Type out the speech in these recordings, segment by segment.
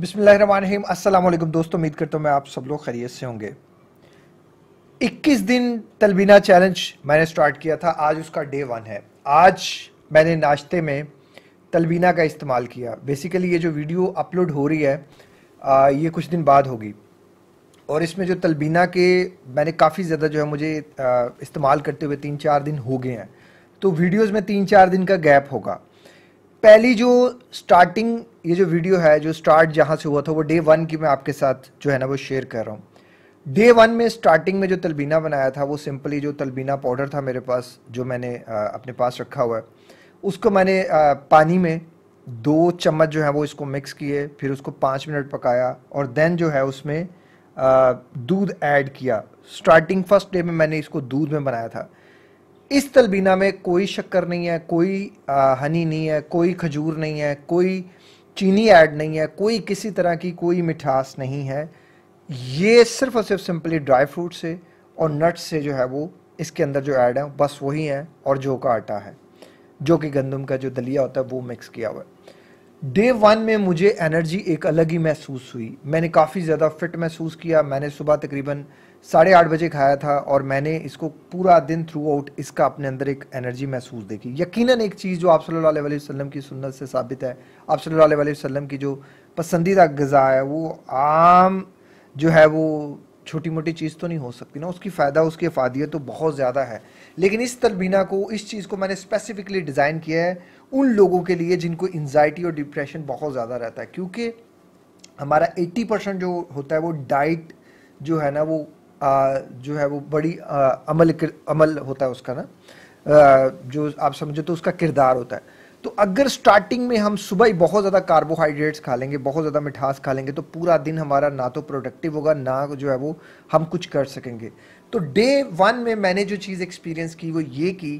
बिसमीम अल्लाम दोस्तों उम्मीद करता हूँ मैं आप सब लोग खैरियत से होंगे 21 दिन तलबीना चैलेंज मैंने स्टार्ट किया था आज उसका डे वन है आज मैंने नाश्ते में तलबीना का इस्तेमाल किया बेसिकली ये जो वीडियो अपलोड हो रही है आ, ये कुछ दिन बाद होगी और इसमें जो तलबीना के मैंने काफ़ी ज़्यादा जो है मुझे इस्तेमाल करते हुए तीन चार दिन हो गए हैं तो वीडियोज़ में तीन चार दिन का गैप होगा पहली जो स्टार्टिंग ये जो वीडियो है जो स्टार्ट जहाँ से हुआ था वो डे वन की मैं आपके साथ जो है ना वो शेयर कर रहा हूँ डे वन में स्टार्टिंग में जो तलबीना बनाया था वो सिंपली जो तलबीना पाउडर था मेरे पास जो मैंने आ, अपने पास रखा हुआ है उसको मैंने आ, पानी में दो चम्मच जो है वो इसको मिक्स किए फिर उसको पाँच मिनट पकाया और देन जो है उसमें दूध ऐड किया स्टार्टिंग फर्स्ट डे में मैंने इसको दूध में बनाया था इस तलबीना में कोई शक्कर नहीं है कोई हनी नहीं है कोई खजूर नहीं है कोई चीनी ऐड नहीं है कोई किसी तरह की कोई मिठास नहीं है ये सिर्फ और सिर्फ सिंपली ड्राई फ्रूट से और नट्स से जो है वो इसके अंदर जो ऐड है बस वही है और जो का आटा है जो कि गंदम का जो दलिया होता है वो मिक्स किया हुआ है डे वन में मुझे एनर्जी एक अलग ही महसूस हुई मैंने काफ़ी ज़्यादा फिट महसूस किया मैंने सुबह तकरीबन साढ़े आठ बजे खाया था और मैंने इसको पूरा दिन थ्रू आउट इसका अपने अंदर एक एनर्जी महसूस देखी यकीनन एक चीज़ जो आप सल्लल्लाहु अलैहि वसल्लम की सुन्नत से साबित है आप सल्लल्लाहु अलैहि वसल्लम की जो पसंदीदा गज़ा है वो आम जो है वो छोटी मोटी चीज़ तो नहीं हो सकती ना उसकी फ़ायदा उसकी अफादियत तो बहुत ज़्यादा है लेकिन इस तलबीना को इस चीज़ को मैंने स्पेसिफिकली डिज़ाइन किया है उन लोगों के लिए जिनको इन्जाइटी और डिप्रेशन बहुत ज़्यादा रहता है क्योंकि हमारा 80 परसेंट जो होता है वो डाइट जो है ना वो आ, जो है वो बड़ी आ, अमल अमल होता है उसका ना आ, जो आप समझो तो उसका किरदार होता है तो अगर स्टार्टिंग में हम सुबह ही बहुत ज़्यादा कार्बोहाइड्रेट्स खा लेंगे बहुत ज़्यादा मिठास खा लेंगे तो पूरा दिन हमारा ना तो प्रोडक्टिव होगा ना जो है वो हम कुछ कर सकेंगे तो डे वन में मैंने जो चीज़ एक्सपीरियंस की वो ये की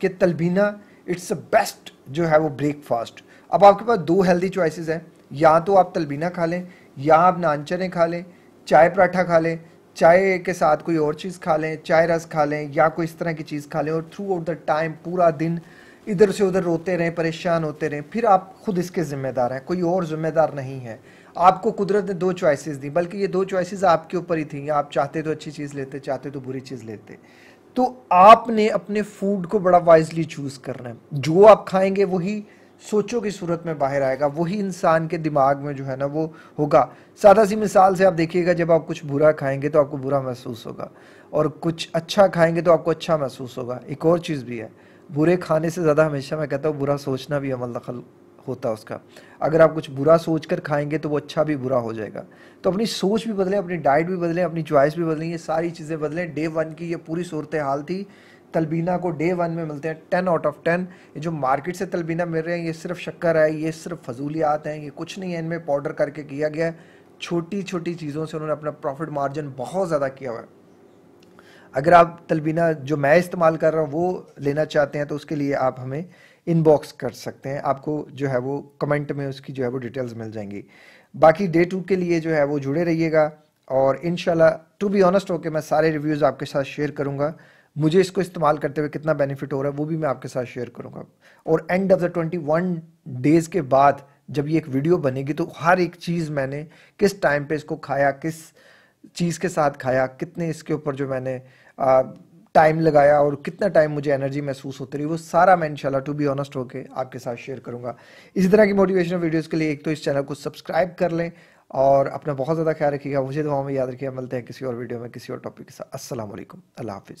कि तलबीना इट्स अ बेस्ट जो है वो ब्रेकफास्ट अब आपके पास दो हेल्दी चॉइसेस हैं या तो आप तलबीना खा लें या आप नानचने खा लें चाय पराठा खा लें चाय के साथ कोई और चीज़ खा लें चाय रस खा लें या कोई इस तरह की चीज़ खा लें और थ्रू आउट द टाइम पूरा दिन इधर से उधर रोते रहें परेशान होते रहें फिर आप खुद इसके ज़िम्मेदार हैं कोई और ज़िम्मेदार नहीं है आपको कुदरत ने दो चॉइसेस दी बल्कि ये दो चॉइसेस आपके ऊपर ही थी आप चाहते तो अच्छी चीज़ लेते चाहते तो बुरी चीज़ लेते तो आपने अपने फूड को बड़ा वाइजली चूज़ करना है जो आप खाएंगे वही सोचों की सूरत में बाहर आएगा वही इंसान के दिमाग में जो है ना वो होगा सादा सी मिसाल से आप देखिएगा जब आप कुछ बुरा खाएंगे तो आपको बुरा महसूस होगा और कुछ अच्छा खाएंगे तो आपको अच्छा महसूस होगा एक और चीज़ भी है बुरे खाने से ज़्यादा हमेशा मैं कहता हूँ बुरा सोचना भी अमल दखल होता है उसका अगर आप कुछ बुरा सोच कर खाएंगे तो वो अच्छा भी बुरा हो जाएगा तो अपनी सोच भी बदलें अपनी डाइट भी बदलें अपनी चॉइस भी बदलें ये सारी चीज़ें बदलें डे वन की ये पूरी सूरत हाल थी तलबीना को डे वन में मिलते हैं टेन आउट ऑफ टेन ये जो मार्केट से तलबीना मिल रहे हैं ये सिर्फ शक्कर है ये सिर्फ फजूलियात हैं ये कुछ नहीं है इनमें पाउडर करके किया गया है छोटी छोटी चीज़ों से उन्होंने अपना प्रॉफिट मार्जिन बहुत ज़्यादा किया हुआ है अगर आप तलबीना जो मैं इस्तेमाल कर रहा हूँ वो लेना चाहते हैं तो उसके लिए आप हमें इनबॉक्स कर सकते हैं आपको जो है वो कमेंट में उसकी जो है वो डिटेल्स मिल जाएंगी बाकी डे टू के लिए जो है वो जुड़े रहिएगा और इन टू बी ऑनेस्ट होकर मैं सारे रिव्यूज़ आपके साथ शेयर करूँगा मुझे इसको इस्तेमाल करते हुए कितना बेनिफिट हो रहा है वो भी मैं आपके साथ शेयर करूँगा और end of the twenty one days के बाद जब ये एक वीडियो बनेगी तो हर एक चीज़ मैंने किस टाइम पे इसको खाया किस चीज़ के साथ खाया कितने इसके ऊपर जो मैंने टाइम लगाया और कितना टाइम मुझे एनर्जी महसूस होती रही वो सारा मैं इंशाल्लाह टू बी ऑनेस्ट होकर आपके साथ शेयर करूंगा इसी तरह की मोटिवेशनल वीडियोज़ के लिए एक तो इस चैनल को सब्सक्राइब कर लें और अपना बहुत ज़्यादा ख्याल रखिएगा मुझे दुआओं में याद रखिएगा मिलते हैं किसी और वीडियो में किसी और टॉपिक के साथ असल अल्लाह हाफि